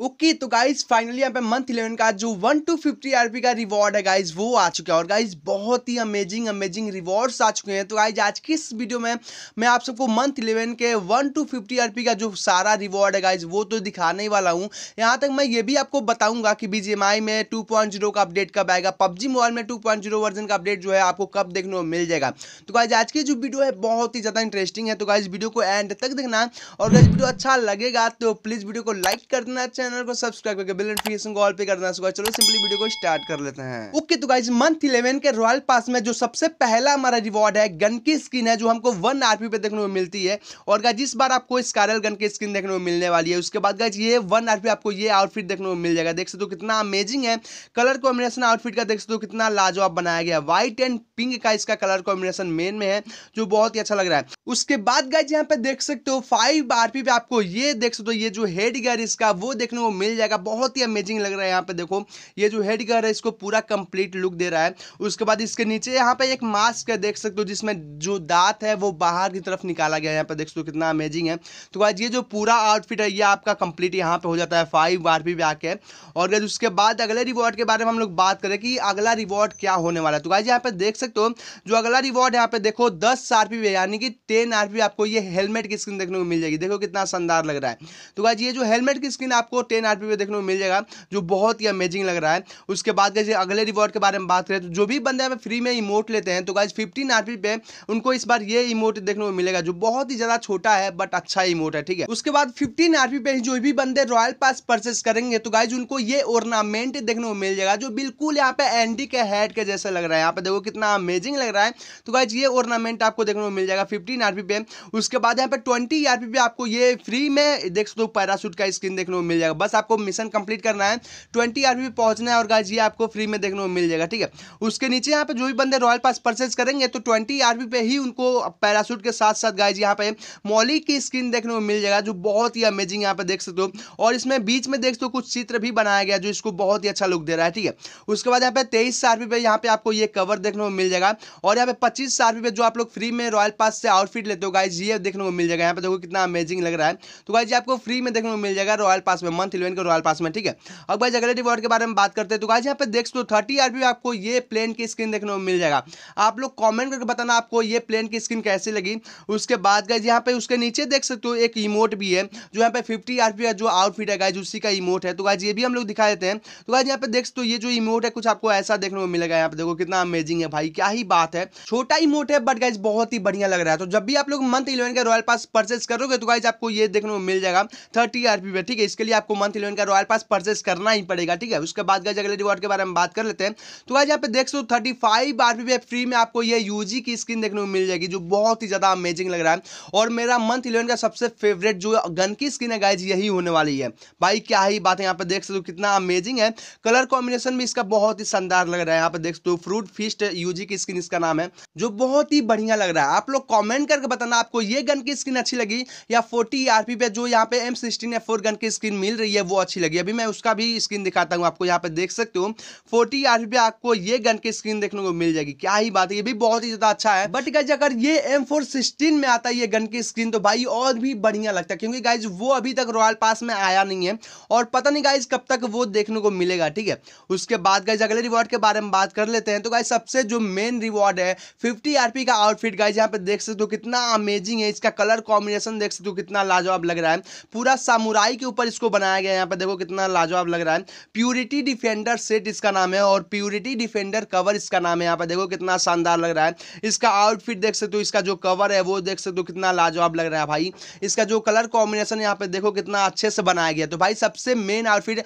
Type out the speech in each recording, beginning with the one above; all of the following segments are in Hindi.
ओके तो गाइज फाइनली यहाँ पे मंथ इलेवन का जो वन टू फिफ्टी आर का रिवॉर्ड है गाइज वो आ चुका है और गाइज बहुत ही अमेजिंग अमेजिंग रिवॉर्ड्स आ चुके हैं तो गाइज आज की इस वीडियो में मैं आप सबको मंथ इलेवन के वन टू फिफ्टी आर का जो सारा रिवॉर्ड है गाइज वो तो दिखाने वाला हूँ यहाँ तक मैं ये भी आपको बताऊंगा कि बी में टू का अपडेट कब आएगा पबजी मोबाइल में टू वर्जन का अपडेट जो है आपको कब देखने को मिल जाएगा तो गाइज आज की जो वीडियो है बहुत ही ज़्यादा इंटरेस्टिंग है तो गाइज वीडियो को एंड तक देखना और गाइज वीडियो अच्छा लगेगा तो प्लीज़ वीडियो को लाइक कर देना चैनल को सब्सक्राइब करके बिल नोटिफिकेशन को ऑल पे करना सुबह चलो सिंपली वीडियो को स्टार्ट कर लेते हैं ओके तो गाइज मंथ इलेवन के रॉयल पास में जो सबसे पहला हमारा रिवॉर्ड है गन की स्किन है जो हमको वन आरपी पे देखने को मिलती है और गाइज इस बार आपको स्कारल गन की स्किन देखने को मिलने वाली है उसके बाद गाइज ये वन आरपी आपको ये आउटफिट देखने को मिल जाएगा देख सकते हो कितना अमेजिंग है कलर कॉम्बिनेशन आउटफिट का देख सकते हो कितना लाजवाब बनाया गया व्हाइट एंड पिंक का इसका कलर कॉम्बिनेशन मेन में है जो बहुत ही अच्छा लग रहा है उसके बाद गाइज यहाँ पे देख सकते हो फाइव आरपी पे आपको ये देख सकते हो ये जो हेड गियर इसका वो देख देखने को मिल जाएगा बहुत ही अमेजिंग लग रहा है यहाँ पे देखो ये जो हेड कवर है इसको पूरा कंप्लीट लुक दे रहा है उसके बाद इसके नीचे यहाँ पे एक मास्क है देख सकते हो जिसमें जो दांत है वो बाहर की तरफ निकाला गया है यहाँ पे देख सकते हो कितना अमेजिंग है तो आज ये जो पूरा आउटफिट है ये आपका कंप्लीट यहाँ पे हो जाता है फाइव आर पे आके और उसके बाद अगले रिवॉर्ड के बारे में हम लोग बात करें कि अगला रिवॉर्ड क्या होने वाला है तो आज यहाँ पे देख सकते हो जो अगला रिवॉर्ड यहाँ पे देखो दस आर पी यानी कि टेन आर आपको ये हेलमेट की स्क्रीन देखने को मिल जाएगी देखो कितना शानदार लग रहा है तो आज ये जो हेलमेट की स्क्रीन आपको टेन आर पे देखने को मिल जाएगा जो बहुत ही अमेजिंग लग रहा है उसके बाद कैसे अगले रिवॉर्ड के बारे में बात करें तो जो भी बंदे हमें फ्री में इमोट लेते हैं तो गाइज फिफ्टीन आर पे उनको इस बार ये इमोट देखने को मिलेगा जो बहुत ही ज़्यादा छोटा है बट अच्छा इमोट है ठीक है उसके बाद फिफ्टीन आर पे जो भी बंदे रॉयल पास परचेस करेंगे तो गाइज उनको ये ऑर्नामेंट देखने को मिल जाएगा जो बिल्कुल यहाँ पे एंडी के हेड के जैसे लग रहा है यहाँ पे देखो कितना अमेजिंग लग रहा है तो गाइज ये ऑर्नामेंट आपको देखने को मिल जाएगा फिफ्टीन आर पे उसके बाद यहाँ पे ट्वेंटी आर पे आपको ये फ्री में देख सकते हो पैरासूट का स्क्रीन देखने को मिल जाएगा जाएगा बस आपको मिशन कंप्लीट करना है ट्वेंटी आर पहुंचना है और गाइज ये आपको फ्री में देखने को मिल जाएगा ठीक है उसके नीचे यहाँ पे जो भी बंदे रॉयल पास परचेज करेंगे तो ट्वेंटी आर पे ही उनको पैरासूट के साथ साथ गाइज यहाँ पे मॉली की स्क्रीन देखने को मिल जाएगा जो बहुत ही अमेजिंग यहाँ पे देख सकते हो और इसमें बीच में देख सकते हो कुछ चित्र भी बनाया गया जो इसको बहुत ही अच्छा लुक दे रहा है ठीक है उसके बाद यहाँ पे तेईस सौ पे यहाँ पे आपको ये कवर देखने को मिल जाएगा और यहाँ पे पच्चीस सौ पे जो आप लोग फ्री में रॉयल पास से आउटफिट लेते हो गाइज ये देखने को मिल जाएगा यहाँ पे देखो कितना अमेजिंग लग रहा है तो गाइज आपको फ्री में देखने को मिल जाएगा रॉयल पास में कॉमन थिलवेन के रॉयल पास में ठीक है अब भाई अगले रिवॉर्ड के बारे में बात करते हैं तो गाइज यहाँ पे देख सो थर्टी आर आपको ये प्लेन की स्क्रीन देखने में मिल जाएगा आप लोग कॉमेंट करके बताना आपको ये प्लेन की स्क्रीन कैसी लगी उसके बाद गाइज यहाँ पे उसके नीचे देख सकते हो एक इमोट भी है जो यहाँ पे फिफ्टी आर का जो आउटफिट है गाइज उसी का इमोट है तो गाइज ये भी हम लोग दिखा देते हैं तो गाइज यहाँ पे देख सकते हो ये जो इमोट है कुछ आपको ऐसा देखने को मिलेगा यहाँ पे देखो कितना अमेजिंग है भाई क्या ही बात है छोटा इमोट है बट गाइज बहुत ही बढ़िया लग रहा है तो जब भी आप लोग मंथ इलेवन का रॉयल पास परचेज करोगे तो गाइज आपको ये देखने को मिल जाएगा थर्टी आर पे ठीक है इसके लिए आपको आपको मंथ इलेवन का रॉयल पास परचेस करना ही पड़ेगा ठीक है उसके बाद गज अगले रिवॉर्ड के बारे में बात कर लेते हैं तो आज यहाँ पे देख so thirty five RP free में आपको ये यूजी की स्क्रीन देखने को मिल जाएगी जो बहुत ही ज़्यादा अमेजिंग लग रहा है और मेरा मंथ इलेवन का सबसे फेवरेट जो गन की स्क्रीन है गाइज यही होने वाली है भाई क्या ही बात है यहाँ पे देख सकते हो कितना अमेजिंग है कलर कॉम्बिनेशन भी इसका बहुत ही शानदार लग रहा है यहाँ पे देख सकते हो fruit feast U G screen इसका नाम है जो बहुत ही बढ़िया लग रहा है आप लोग कॉमेंट करके बताना आपको ये गन की स्क्रीन अच्छी लगी या फोर्टी आरपी पे जो यहाँ पे एम सिक्सटीन गन की स्क्रीन मिल रही है वो अच्छी लगी अभी मैं उसका भी स्क्रीन दिखाता हूँ आपको यहाँ पर देख सकते हो फोर्टी आर पे आपको ये गन की स्क्रीन देखने को मिल जाएगी क्या ही बात है ये भी बहुत ही ज़्यादा अच्छा है बट गाइज अगर ये एम फोर में आता है ये गन की स्क्रीन तो भाई और भी बढ़िया लगता है क्योंकि गाइज वो अभी तक रॉयल पास में आया नहीं है और पता नहीं गाइज कब तक वो देखने को मिलेगा ठीक है उसके बाद गाइज अगले रिवॉर्ड के बारे में बात कर लेते हैं तो गाइज सबसे जो मेन रिवॉर्ड है फिफ्टी आरपी का आउटफिट गाइज यहाँ पे देख सकते हो कितना अमेजिंग है इसका कलर कॉम्बिनेशन देख सकते हो कितना लाजवाब लग रहा है पूरा सामुराई के ऊपर इसको बनाया बनाया गया यहाँ पर देखो कितना लाजवाब लग रहा है प्यूरिटी डिफेंडर सेट इसका नाम है और प्यूरिटी डिफेंडर कवर इसका नाम है यहाँ पर देखो कितना शानदार लग रहा है इसका आउटफिट देख सकते हो इसका जो कवर है वो देख सकते हो कितना लाजवाब लग रहा है भाई इसका जो कलर कॉम्बिनेशन यहाँ पर देखो कितना अच्छे से बनाया गया तो भाई सबसे मेन आउटफिट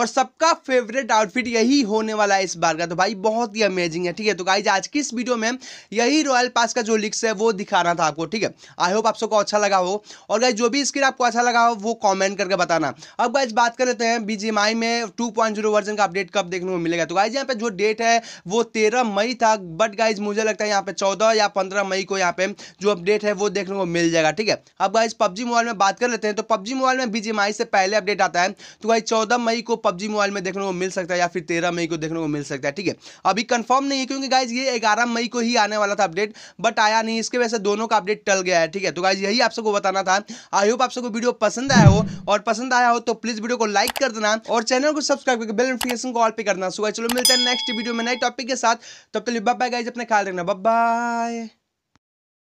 और सबका फेवरेट आउटफिट यही होने वाला है इस बार का तो भाई बहुत ही अमेजिंग है ठीक है तो गाइज आज की इस वीडियो में यही रॉयल पास का जो लिक्स है वो दिखा रहा था आपको ठीक है आई होप आप सबको अच्छा लगा हो और गाइज जो भी स्क्रीन आपको अच्छा लगा हो वो कॉमेंट करके बताना अब गाइज बात कर लेते हैं बीजीएमआई में 2.0 वर्जन का अपडेट कब देखने को मिलेगा तो गाइज यहाँ पे जो डेट है वो 13 मई था बट गाइज मुझे लगता है यहाँ पे 14 या 15 मई को यहाँ पे जो अपडेट है वो देखने को मिल जाएगा ठीक है अब गाइज पबजी मोबाइल में बात कर लेते हैं तो पबजी मोबाइल में बीजीएमआई से पहले अपडेट आता है तो गाइज चौदह मई को पबजी मोबाइल में देखने को मिल सकता है या फिर तेरह मई को देखने को मिल सकता है ठीक है अभी कन्फर्म नहीं है क्योंकि गाइज ये ग्यारह मई को ही आने वाला था अपडेट बट आया नहीं इसके वजह से दोनों का अपडेट टल गया है ठीक है तो गाइज यही आप सबको बताना था आई होप आप सबको वीडियो पसंद आया हो और पसंद आया हो तो तो प्लीज वीडियो को लाइक कर देना और चैनल को सब्सक्राइब करके बेल नोटिफिकेशन को ऑल पे करना सुबह चलो मिलते हैं नेक्स्ट वीडियो में नए टॉपिक के साथ तब तक बाय गाइज अपना ख्याल रखना बाय